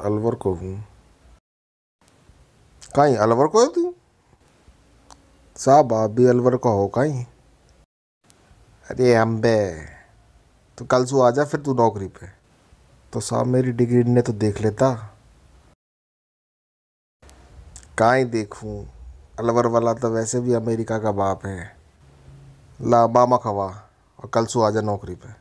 अलवर हूँ कहीं अलवर को है तू साहब आप भी अलवर को हो कहीं अरे अम्बे तो कल सु आ जा फिर तू नौकरी पे तो साहब मेरी डिग्री ने तो देख लेता कहीं देखूं अलवर वाला तो वैसे भी अमेरिका का बाप है ला मामा खवा और कल सु आ जा नौकरी पे